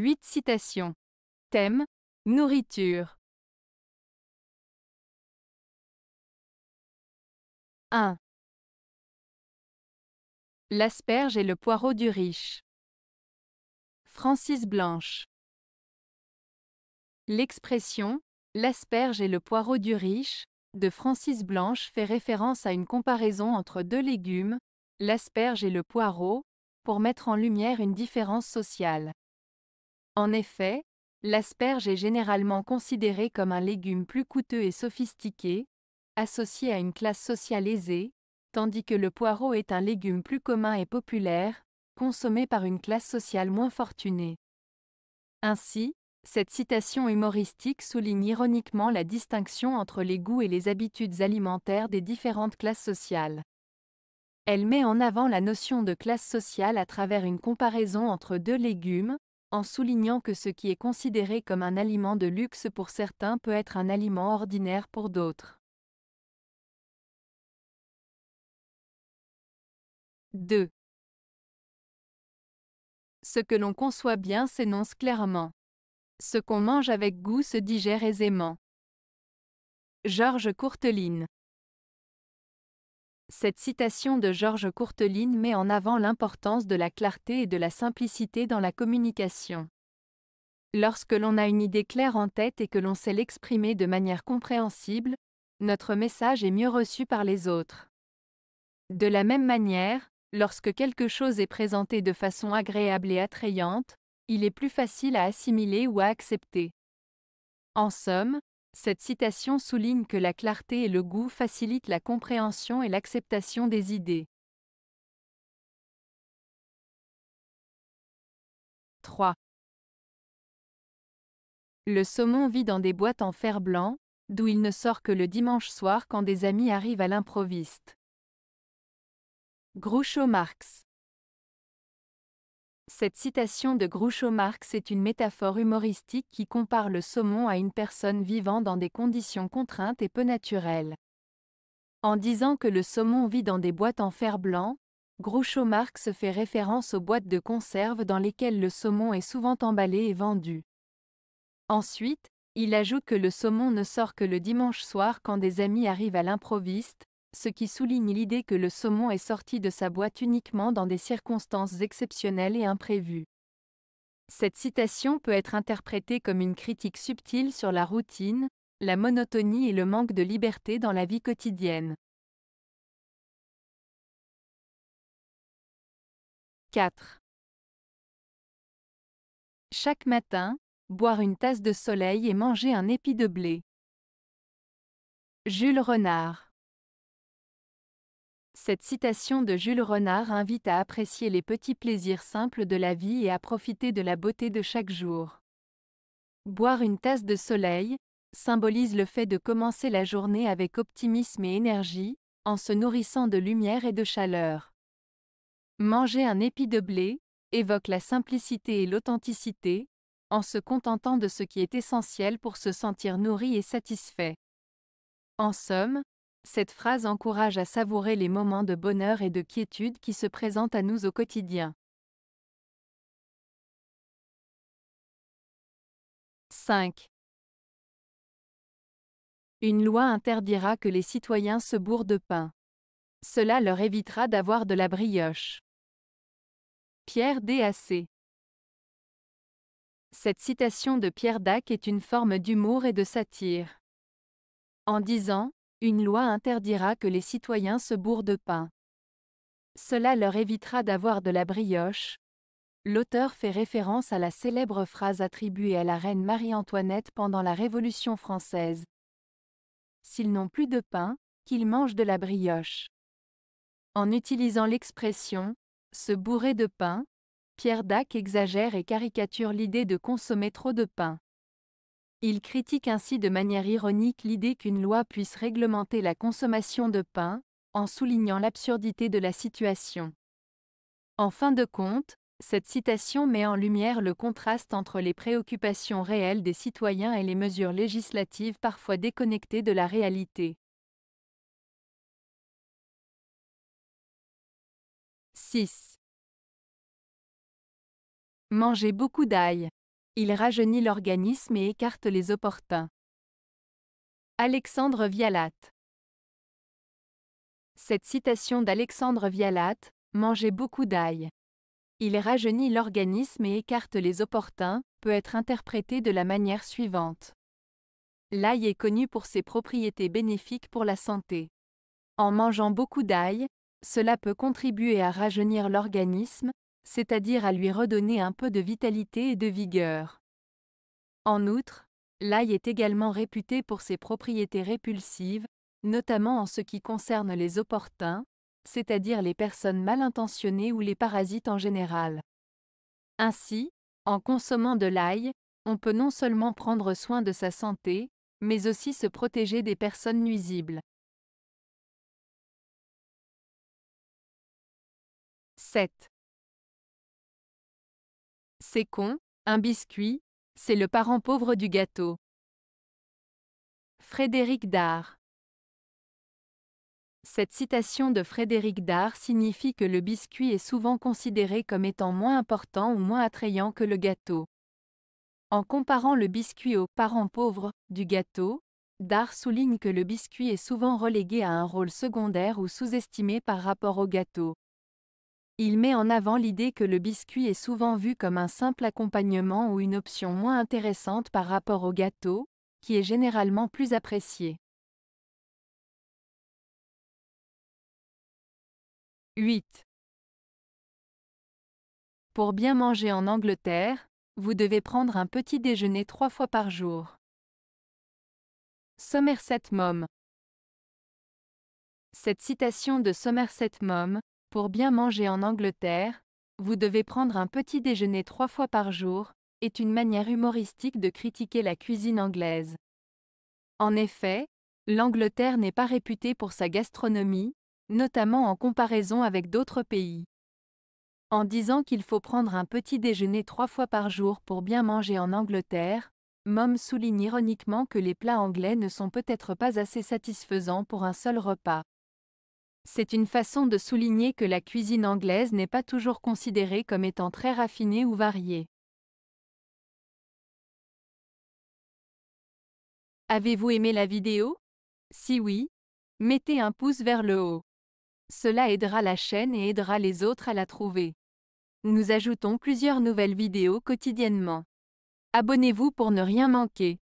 8 citations. Thème Nourriture. 1. L'asperge et le poireau du riche. Francis Blanche. L'expression L'asperge et le poireau du riche de Francis Blanche fait référence à une comparaison entre deux légumes, l'asperge et le poireau, pour mettre en lumière une différence sociale. En effet, l'asperge est généralement considérée comme un légume plus coûteux et sophistiqué, associé à une classe sociale aisée, tandis que le poireau est un légume plus commun et populaire, consommé par une classe sociale moins fortunée. Ainsi, cette citation humoristique souligne ironiquement la distinction entre les goûts et les habitudes alimentaires des différentes classes sociales. Elle met en avant la notion de classe sociale à travers une comparaison entre deux légumes, en soulignant que ce qui est considéré comme un aliment de luxe pour certains peut être un aliment ordinaire pour d'autres. 2. Ce que l'on conçoit bien s'énonce clairement. Ce qu'on mange avec goût se digère aisément. Georges Courteline cette citation de Georges Courteline met en avant l'importance de la clarté et de la simplicité dans la communication. Lorsque l'on a une idée claire en tête et que l'on sait l'exprimer de manière compréhensible, notre message est mieux reçu par les autres. De la même manière, lorsque quelque chose est présenté de façon agréable et attrayante, il est plus facile à assimiler ou à accepter. En somme, cette citation souligne que la clarté et le goût facilitent la compréhension et l'acceptation des idées. 3. Le saumon vit dans des boîtes en fer blanc, d'où il ne sort que le dimanche soir quand des amis arrivent à l'improviste. Groucho Marx cette citation de Groucho Marx est une métaphore humoristique qui compare le saumon à une personne vivant dans des conditions contraintes et peu naturelles. En disant que le saumon vit dans des boîtes en fer blanc, Groucho Marx fait référence aux boîtes de conserve dans lesquelles le saumon est souvent emballé et vendu. Ensuite, il ajoute que le saumon ne sort que le dimanche soir quand des amis arrivent à l'improviste, ce qui souligne l'idée que le saumon est sorti de sa boîte uniquement dans des circonstances exceptionnelles et imprévues. Cette citation peut être interprétée comme une critique subtile sur la routine, la monotonie et le manque de liberté dans la vie quotidienne. 4. Chaque matin, boire une tasse de soleil et manger un épi de blé. Jules Renard cette citation de Jules Renard invite à apprécier les petits plaisirs simples de la vie et à profiter de la beauté de chaque jour. Boire une tasse de soleil symbolise le fait de commencer la journée avec optimisme et énergie, en se nourrissant de lumière et de chaleur. Manger un épi de blé évoque la simplicité et l'authenticité, en se contentant de ce qui est essentiel pour se sentir nourri et satisfait. En somme, cette phrase encourage à savourer les moments de bonheur et de quiétude qui se présentent à nous au quotidien. 5. Une loi interdira que les citoyens se bourrent de pain. Cela leur évitera d'avoir de la brioche. Pierre D.A.C. Cette citation de Pierre Dac est une forme d'humour et de satire. En disant une loi interdira que les citoyens se bourrent de pain. Cela leur évitera d'avoir de la brioche. L'auteur fait référence à la célèbre phrase attribuée à la reine Marie-Antoinette pendant la Révolution française. S'ils n'ont plus de pain, qu'ils mangent de la brioche. En utilisant l'expression se bourrer de pain, Pierre Dac exagère et caricature l'idée de consommer trop de pain. Il critique ainsi de manière ironique l'idée qu'une loi puisse réglementer la consommation de pain, en soulignant l'absurdité de la situation. En fin de compte, cette citation met en lumière le contraste entre les préoccupations réelles des citoyens et les mesures législatives parfois déconnectées de la réalité. 6. Manger beaucoup d'ail. Il rajeunit l'organisme et écarte les opportuns. Alexandre Vialat Cette citation d'Alexandre Vialat, « mangez beaucoup d'ail. Il rajeunit l'organisme et écarte les opportuns, peut être interprétée de la manière suivante. L'ail est connu pour ses propriétés bénéfiques pour la santé. En mangeant beaucoup d'ail, cela peut contribuer à rajeunir l'organisme, c'est-à-dire à lui redonner un peu de vitalité et de vigueur. En outre, l'ail est également réputé pour ses propriétés répulsives, notamment en ce qui concerne les opportuns, c'est-à-dire les personnes mal intentionnées ou les parasites en général. Ainsi, en consommant de l'ail, on peut non seulement prendre soin de sa santé, mais aussi se protéger des personnes nuisibles. 7. C'est con, un biscuit, c'est le parent pauvre du gâteau. Frédéric Dard Cette citation de Frédéric Dard signifie que le biscuit est souvent considéré comme étant moins important ou moins attrayant que le gâteau. En comparant le biscuit au parent pauvre du gâteau, Dard souligne que le biscuit est souvent relégué à un rôle secondaire ou sous-estimé par rapport au gâteau. Il met en avant l'idée que le biscuit est souvent vu comme un simple accompagnement ou une option moins intéressante par rapport au gâteau, qui est généralement plus apprécié. 8. Pour bien manger en Angleterre, vous devez prendre un petit déjeuner trois fois par jour. Somerset Mom Cette citation de Somerset Mom. Pour bien manger en Angleterre, vous devez prendre un petit déjeuner trois fois par jour, est une manière humoristique de critiquer la cuisine anglaise. En effet, l'Angleterre n'est pas réputée pour sa gastronomie, notamment en comparaison avec d'autres pays. En disant qu'il faut prendre un petit déjeuner trois fois par jour pour bien manger en Angleterre, Mom souligne ironiquement que les plats anglais ne sont peut-être pas assez satisfaisants pour un seul repas. C'est une façon de souligner que la cuisine anglaise n'est pas toujours considérée comme étant très raffinée ou variée. Avez-vous aimé la vidéo Si oui, mettez un pouce vers le haut. Cela aidera la chaîne et aidera les autres à la trouver. Nous ajoutons plusieurs nouvelles vidéos quotidiennement. Abonnez-vous pour ne rien manquer.